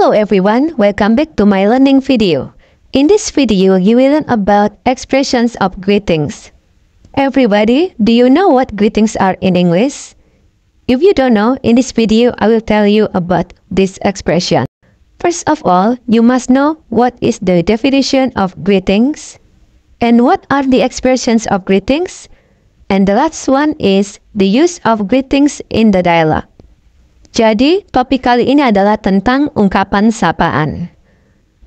Hello everyone, welcome back to my learning video. In this video, you will learn about expressions of greetings. Everybody, do you know what greetings are in English? If you don't know, in this video, I will tell you about this expression. First of all, you must know what is the definition of greetings and what are the expressions of greetings. And the last one is the use of greetings in the dialogue. Jadi, topik kali ini adalah tentang ungkapan sapaan.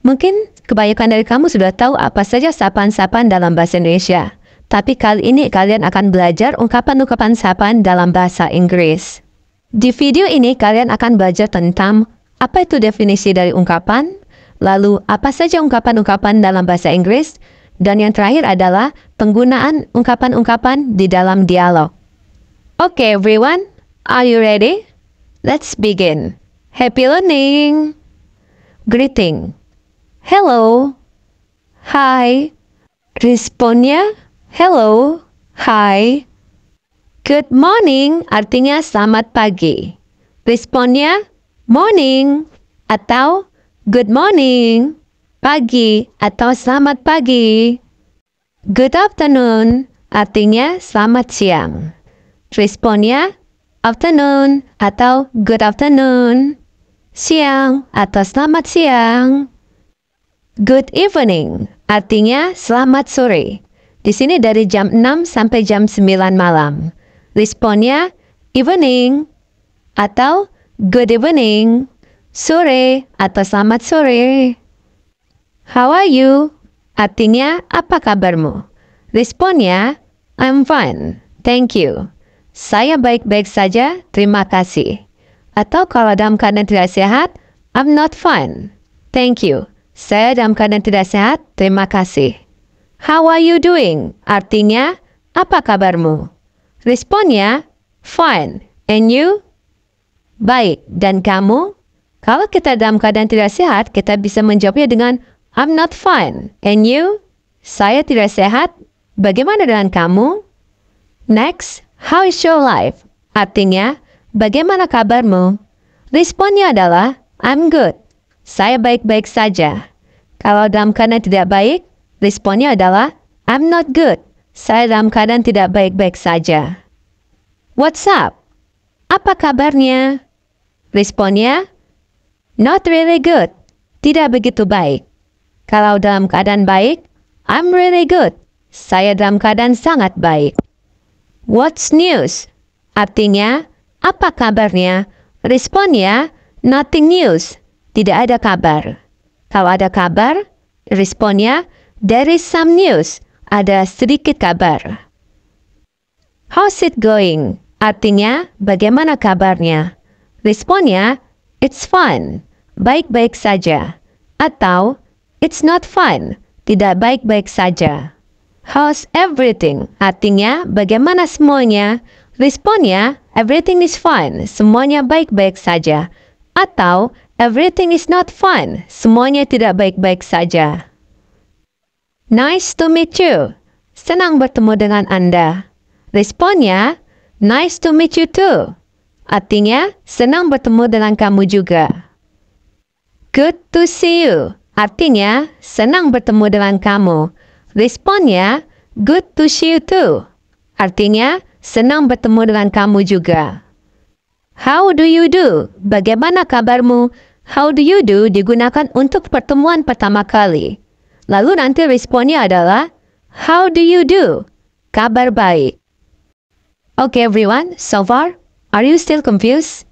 Mungkin kebanyakan dari kamu sudah tahu apa saja sapaan-sapaan dalam bahasa Indonesia. Tapi kali ini kalian akan belajar ungkapan-ungkapan sapaan dalam bahasa Inggris. Di video ini kalian akan belajar tentang apa itu definisi dari ungkapan, lalu apa saja ungkapan-ungkapan dalam bahasa Inggris, dan yang terakhir adalah penggunaan ungkapan-ungkapan di dalam dialog. Oke, okay, everyone, are you ready? Let's begin. Happy learning. Greeting. Hello. Hi. Responnya hello. Hi. Good morning artinya selamat pagi. Responnya morning atau good morning. Pagi atau selamat pagi. Good afternoon artinya selamat siang. Responnya afternoon atau good afternoon. Siang atau selamat siang. Good evening artinya selamat sore. Di sini dari jam 6 sampai jam 9 malam. Responnya evening atau good evening, sore atau selamat sore. How are you? Artinya apa kabarmu? Responnya I'm fine. Thank you. Saya baik-baik saja, terima kasih. Atau kalau dalam keadaan tidak sehat, I'm not fine. Thank you. Saya dalam keadaan tidak sehat, terima kasih. How are you doing? Artinya, apa kabarmu? Responnya, fine. And you? Baik. Dan kamu? Kalau kita dalam keadaan tidak sehat, kita bisa menjawabnya dengan I'm not fine. And you? Saya tidak sehat. Bagaimana dengan kamu? Next, How is your life? Artinya, bagaimana kabarmu? Responnya adalah, I'm good. Saya baik-baik saja. Kalau dalam keadaan tidak baik, responnya adalah, I'm not good. Saya dalam keadaan tidak baik-baik saja. What's up? Apa kabarnya? Responnya, not really good. Tidak begitu baik. Kalau dalam keadaan baik, I'm really good. Saya dalam keadaan sangat baik. What's news? Artinya, apa kabarnya? Responnya, nothing news. Tidak ada kabar. Kalau ada kabar, responnya, there is some news. Ada sedikit kabar. How's it going? Artinya, bagaimana kabarnya? Responnya, it's fun. Baik-baik saja. Atau, it's not fun. Tidak baik-baik saja. How's everything? Artinya, bagaimana semuanya? Responnya, everything is fine, semuanya baik-baik saja. Atau, everything is not fine, semuanya tidak baik-baik saja. Nice to meet you. Senang bertemu dengan Anda. Responnya, nice to meet you too. Artinya, senang bertemu dengan kamu juga. Good to see you. Artinya, senang bertemu dengan kamu. Responnya, good to see you too. Artinya, senang bertemu dengan kamu juga. How do you do? Bagaimana kabarmu? How do you do digunakan untuk pertemuan pertama kali. Lalu nanti responnya adalah, how do you do? Kabar baik. Okay everyone, so far, are you still confused?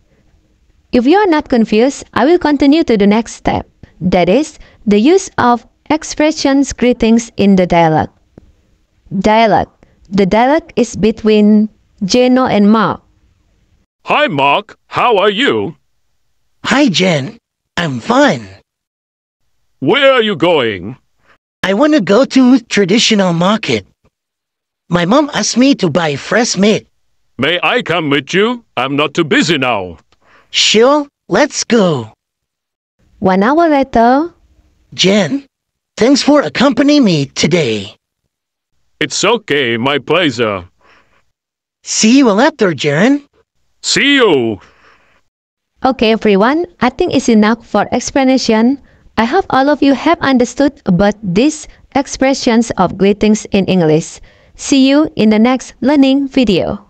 If you are not confused, I will continue to the next step. That is, the use of Expressions greetings in the dialogue. Dialogue. The dialogue is between Jeno and Mark. Hi, Mark. How are you? Hi, Jen. I'm fine. Where are you going? I want to go to traditional market. My mom asked me to buy fresh meat. May I come with you? I'm not too busy now. Sure, let's go. One hour later. Jen, Thanks for accompanying me today. It's okay, my pleasure. See you later, Jaren. See you. Okay, everyone, I think it's enough for explanation. I hope all of you have understood about these expressions of greetings in English. See you in the next learning video.